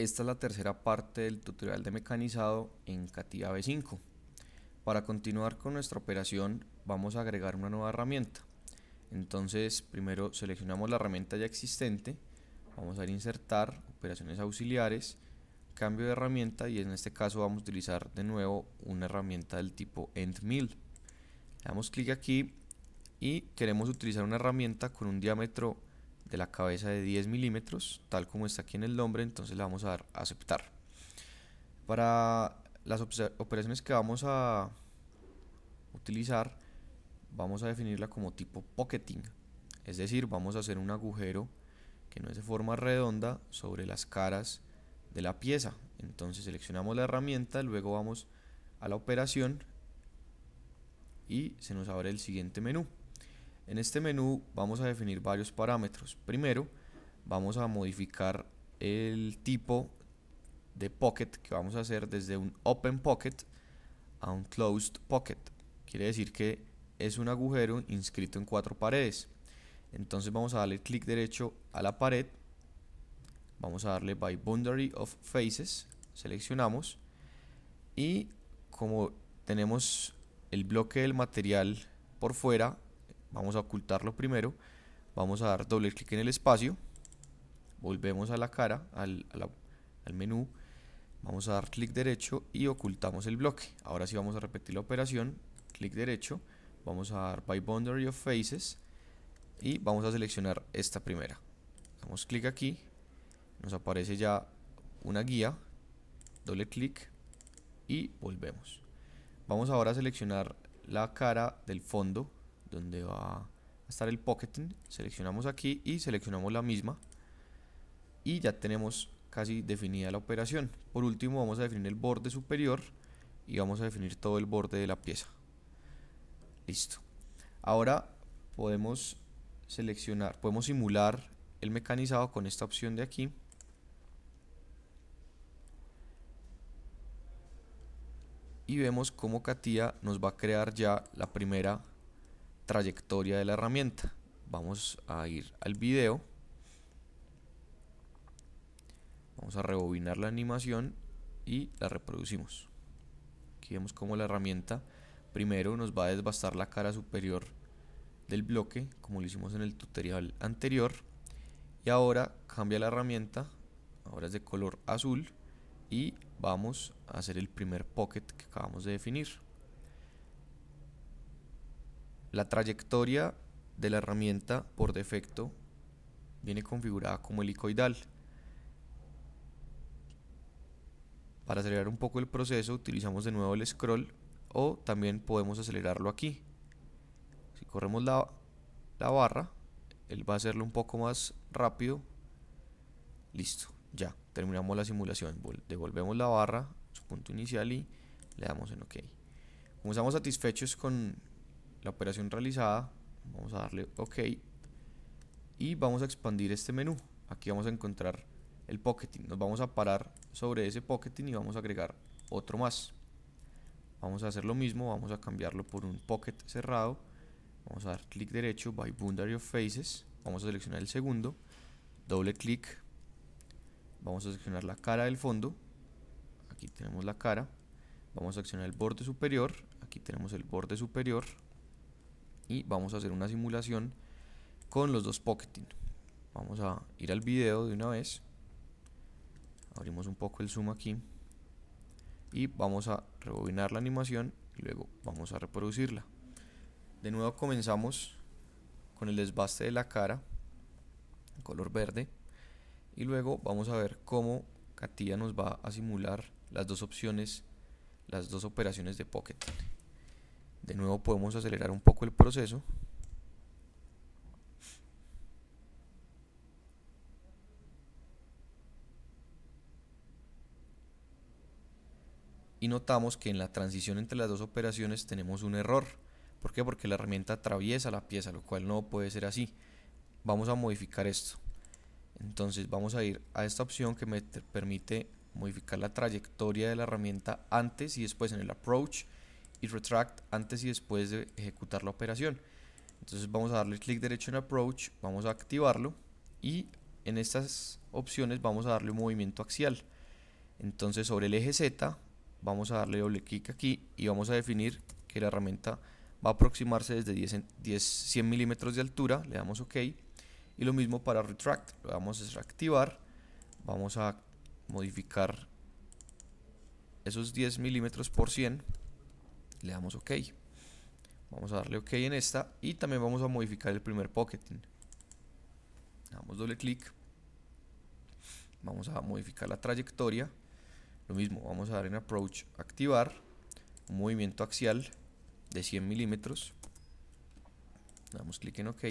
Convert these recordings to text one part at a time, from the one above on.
Esta es la tercera parte del tutorial de mecanizado en CATIA V5. Para continuar con nuestra operación vamos a agregar una nueva herramienta. Entonces primero seleccionamos la herramienta ya existente, vamos a ir a insertar, operaciones auxiliares, cambio de herramienta y en este caso vamos a utilizar de nuevo una herramienta del tipo EndMill. Le damos clic aquí y queremos utilizar una herramienta con un diámetro de la cabeza de 10 milímetros, tal como está aquí en el nombre, entonces la vamos a dar aceptar. Para las operaciones que vamos a utilizar, vamos a definirla como tipo pocketing, es decir, vamos a hacer un agujero que no es de forma redonda sobre las caras de la pieza. Entonces seleccionamos la herramienta, luego vamos a la operación y se nos abre el siguiente menú. En este menú vamos a definir varios parámetros. Primero, vamos a modificar el tipo de pocket que vamos a hacer desde un open pocket a un closed pocket. Quiere decir que es un agujero inscrito en cuatro paredes. Entonces vamos a darle clic derecho a la pared. Vamos a darle by boundary of faces. Seleccionamos. Y como tenemos el bloque del material por fuera, Vamos a ocultarlo primero. Vamos a dar doble clic en el espacio. Volvemos a la cara, al, menú. Vamos a dar clic derecho y ocultamos el bloque. Ahora sí vamos a repetir la operación. Clic derecho. Vamos a dar by boundary of faces. Y vamos a seleccionar esta primera. Damos clic aquí. Nos aparece ya una guía. Doble clic y volvemos. Vamos ahora a seleccionar la cara del fondo donde va a estar el pocketing, seleccionamos aquí y seleccionamos la misma y ya tenemos casi definida la operación. Por último vamos a definir el borde superior y vamos a definir todo el borde de la pieza. Listo. Ahora podemos seleccionar, podemos simular el mecanizado con esta opción de aquí. Y vemos cómo Katia nos va a crear ya la primera trayectoria de la herramienta. Vamos a ir al video. Vamos a rebobinar la animación y la reproducimos. Aquí vemos como la herramienta primero nos va a desbastar la cara superior del bloque, como lo hicimos en el tutorial anterior. Y ahora cambia la herramienta, ahora es de color azul y vamos a hacer el primer pocket que acabamos de definir. La trayectoria de la herramienta por defecto viene configurada como helicoidal. Para acelerar un poco el proceso utilizamos de nuevo el scroll o también podemos acelerarlo aquí. Si corremos la, barra, él va a hacerlo un poco más rápido. Listo, ya, terminamos la simulación. Devolvemos la barra, su punto inicial y le damos en OK. Como estamos satisfechos con, la operación realizada, vamos a darle OK y vamos a expandir este menú. Aquí vamos a encontrar el pocketing. Nos vamos a parar sobre ese pocketing y vamos a agregar otro más. Vamos a hacer lo mismo, vamos a cambiarlo por un pocket cerrado. Vamos a dar clic derecho, by boundary of faces. Vamos a seleccionar el segundo, doble clic. Vamos a seleccionar la cara del fondo. Aquí tenemos la cara. Vamos a seleccionar el borde superior. Aquí tenemos el borde superior y vamos a hacer una simulación con los dos pocketing. Vamos a ir al video de una vez. Abrimos un poco el zoom aquí y vamos a rebobinar la animación y luego vamos a reproducirla. De nuevo comenzamos con el desbaste de la cara en color verde y luego vamos a ver cómo Katia nos va a simular las dos opciones, las dos operaciones de pocketing. De nuevo podemos acelerar un poco el proceso. Y notamos que en la transición entre las dos operaciones tenemos un error. ¿Por qué? Porque la herramienta atraviesa la pieza, lo cual no puede ser así. Vamos a modificar esto. Entonces vamos a ir a esta opción que me permite modificar la trayectoria de la herramienta antes y después en el approach y retract antes y después de ejecutar la operación. Entonces vamos a darle clic derecho en Approach, vamos a activarlo y en estas opciones vamos a darle un movimiento axial. Entonces sobre el eje Z vamos a darle doble clic aquí y vamos a definir que la herramienta va a aproximarse desde 10, 100 milímetros de altura, le damos OK. Y lo mismo para Retract, lo vamos a activar, vamos a modificar esos 10 milímetros por 100 le damos ok vamos a darle ok en esta y también vamos a modificar el primer pocketing damos doble clic vamos a modificar la trayectoria lo mismo vamos a dar en approach activar un movimiento axial de 100 milímetros damos clic en ok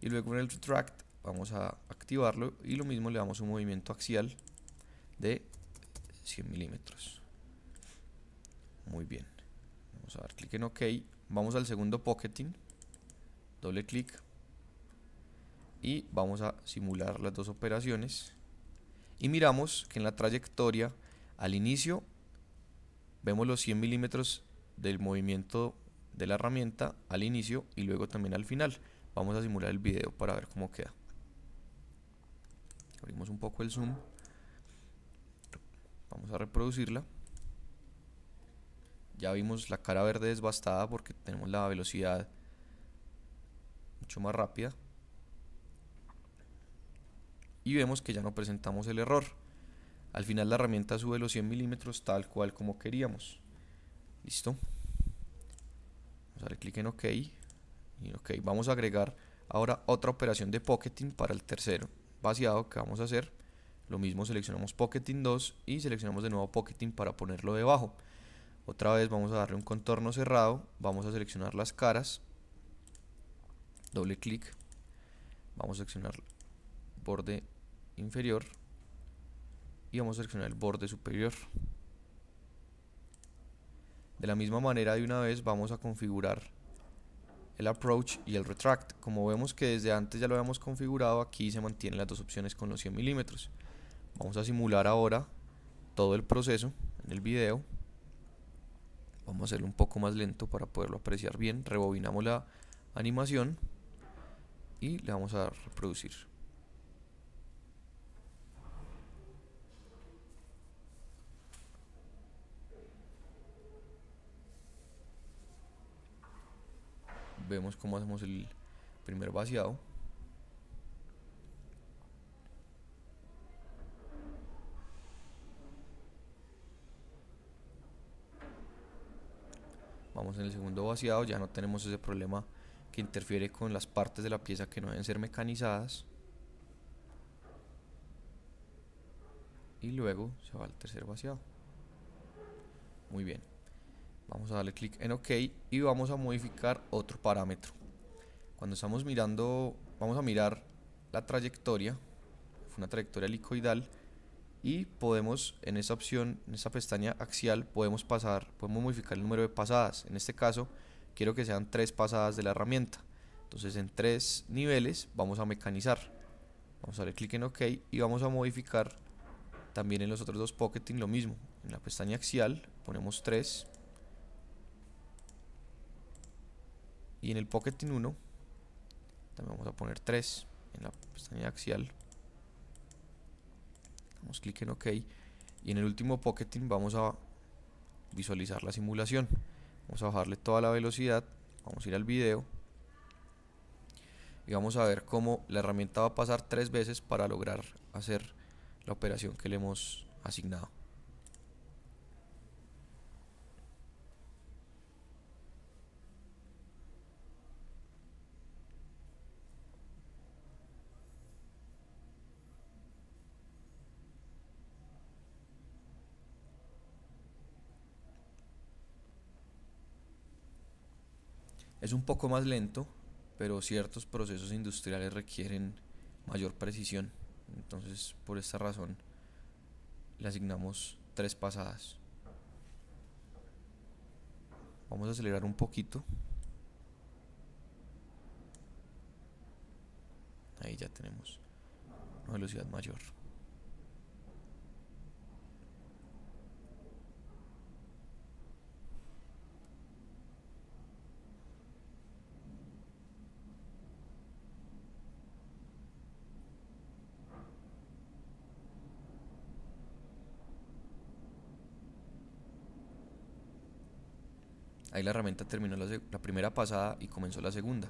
y luego en el retract vamos a activarlo y lo mismo le damos un movimiento axial de 100 milímetros muy bien Vamos a dar clic en OK. Vamos al segundo pocketing. Doble clic. Y vamos a simular las dos operaciones. Y miramos que en la trayectoria, al inicio, vemos los 100 milímetros del movimiento de la herramienta al inicio y luego también al final. Vamos a simular el video para ver cómo queda. Abrimos un poco el zoom. Vamos a reproducirla ya vimos la cara verde desbastada porque tenemos la velocidad mucho más rápida. Y vemos que ya no presentamos el error. Al final la herramienta sube los 100 milímetros tal cual como queríamos. Listo. Vamos a darle clic en OK. Y OK, vamos a agregar ahora otra operación de pocketing para el tercero vaciado que vamos a hacer. Lo mismo seleccionamos pocketing 2 y seleccionamos de nuevo pocketing para ponerlo debajo. Otra vez vamos a darle un contorno cerrado, vamos a seleccionar las caras, doble clic, vamos a seleccionar borde inferior y vamos a seleccionar el borde superior. De la misma manera de una vez vamos a configurar el approach y el retract. Como vemos que desde antes ya lo habíamos configurado, aquí se mantienen las dos opciones con los 100 milímetros. Vamos a simular ahora todo el proceso en el video. Vamos a hacerlo un poco más lento para poderlo apreciar bien. Rebobinamos la animación y le vamos a reproducir. Vemos cómo hacemos el primer vaciado. vamos en el segundo vaciado, ya no tenemos ese problema que interfiere con las partes de la pieza que no deben ser mecanizadas. Y luego se va al tercer vaciado. Muy bien. Vamos a darle clic en OK y vamos a modificar otro parámetro. Cuando estamos mirando, vamos a mirar la trayectoria, una trayectoria helicoidal, y podemos en esta opción, en esta pestaña axial, podemos pasar, podemos modificar el número de pasadas. En este caso, quiero que sean tres pasadas de la herramienta. Entonces en tres niveles vamos a mecanizar. Vamos a darle clic en OK y vamos a modificar también en los otros dos pocketing lo mismo. En la pestaña axial ponemos 3 y en el pocketing 1 también vamos a poner 3 en la pestaña axial clic en OK y en el último pocketing vamos a visualizar la simulación. Vamos a bajarle toda la velocidad, vamos a ir al video y vamos a ver cómo la herramienta va a pasar tres veces para lograr hacer la operación que le hemos asignado. Es un poco más lento, pero ciertos procesos industriales requieren mayor precisión. Entonces, por esta razón, le asignamos tres pasadas. Vamos a acelerar un poquito. Ahí ya tenemos una velocidad mayor. herramienta terminó la primera pasada y comenzó la segunda.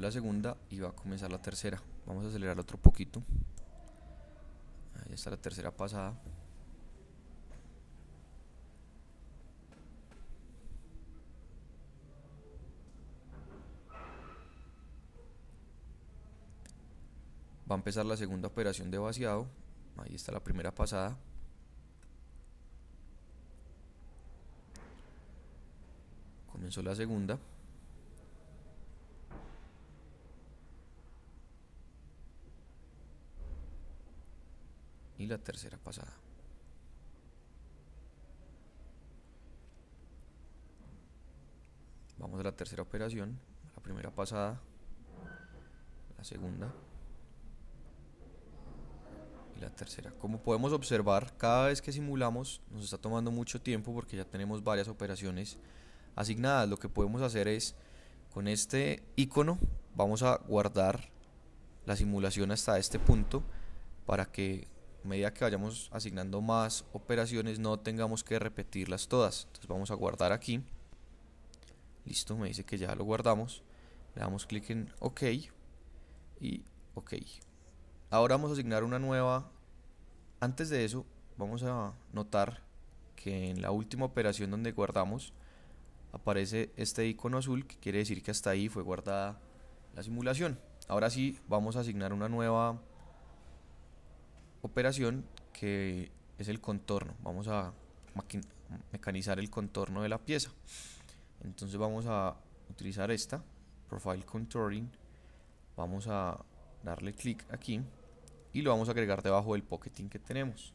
la segunda y va a comenzar la tercera. Vamos a acelerar otro poquito. Ahí está la tercera pasada. Va a empezar la segunda operación de vaciado. Ahí está la primera pasada. Comenzó la segunda. la tercera pasada. Vamos a la tercera operación, la primera pasada, la segunda y la tercera. Como podemos observar, cada vez que simulamos nos está tomando mucho tiempo porque ya tenemos varias operaciones asignadas. Lo que podemos hacer es, con este icono, vamos a guardar la simulación hasta este punto para que medida que vayamos asignando más operaciones no tengamos que repetirlas todas. Entonces vamos a guardar aquí. Listo, me dice que ya lo guardamos. Le damos clic en OK y OK. Ahora vamos a asignar una nueva. Antes de eso vamos a notar que en la última operación donde guardamos aparece este icono azul que quiere decir que hasta ahí fue guardada la simulación. Ahora sí vamos a asignar una nueva operación que es el contorno. Vamos a mecanizar el contorno de la pieza. Entonces vamos a utilizar esta, Profile Contouring. Vamos a darle clic aquí y lo vamos a agregar debajo del pocketing que tenemos.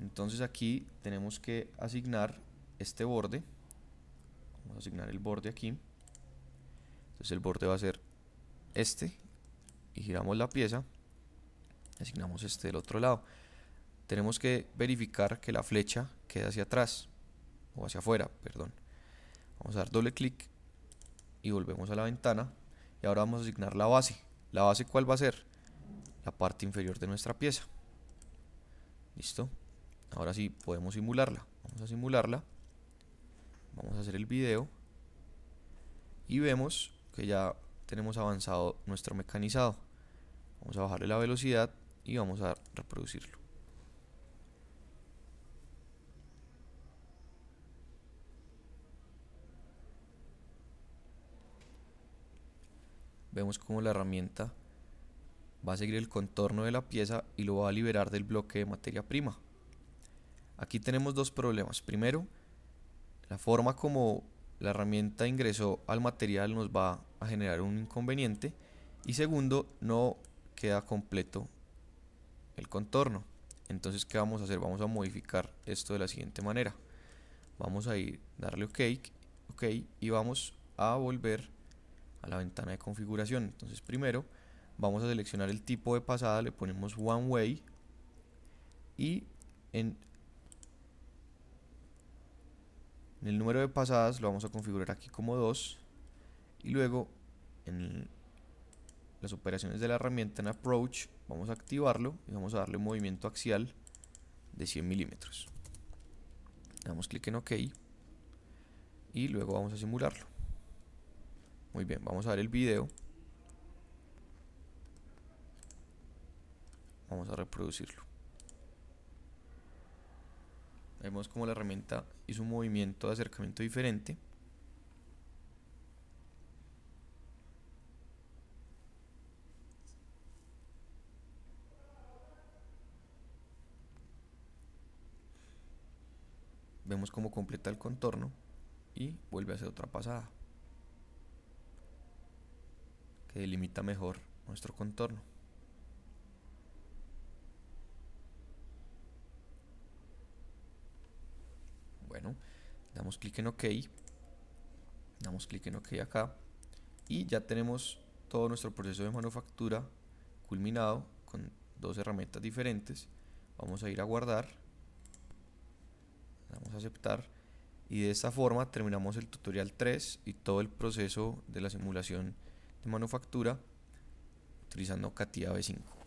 Entonces aquí tenemos que asignar este borde. Vamos a asignar el borde aquí. Entonces el borde va a ser este y giramos la pieza asignamos este del otro lado. Tenemos que verificar que la flecha quede hacia atrás o hacia afuera, perdón. Vamos a dar doble clic y volvemos a la ventana y ahora vamos a asignar la base. ¿La base cuál va a ser? La parte inferior de nuestra pieza. ¿Listo? Ahora sí podemos simularla. Vamos a simularla. Vamos a hacer el video. Y vemos que ya tenemos avanzado nuestro mecanizado. Vamos a bajarle la velocidad y vamos a reproducirlo. Vemos como la herramienta va a seguir el contorno de la pieza y lo va a liberar del bloque de materia prima. Aquí tenemos dos problemas. Primero, la forma como la herramienta ingresó al material nos va a generar un inconveniente. Y segundo, no queda completo el contorno. Entonces, ¿qué vamos a hacer? Vamos a modificar esto de la siguiente manera. Vamos a ir, darle OK, OK y vamos a volver a la ventana de configuración. Entonces, primero vamos a seleccionar el tipo de pasada, le ponemos One Way y en, en el número de pasadas lo vamos a configurar aquí como 2 y luego en las operaciones de la herramienta en Approach, vamos a activarlo y vamos a darle un movimiento axial de 100 milímetros. Damos clic en OK y luego vamos a simularlo. Muy bien, vamos a ver el video. Vamos a reproducirlo. Vemos como la herramienta hizo un movimiento de acercamiento diferente. Como completa el contorno y vuelve a hacer otra pasada que delimita mejor nuestro contorno. Bueno, damos clic en OK, damos clic en OK acá y ya tenemos todo nuestro proceso de manufactura culminado con dos herramientas diferentes. Vamos a ir a guardar Vamos a aceptar y de esta forma terminamos el tutorial 3 y todo el proceso de la simulación de manufactura utilizando CATIA b 5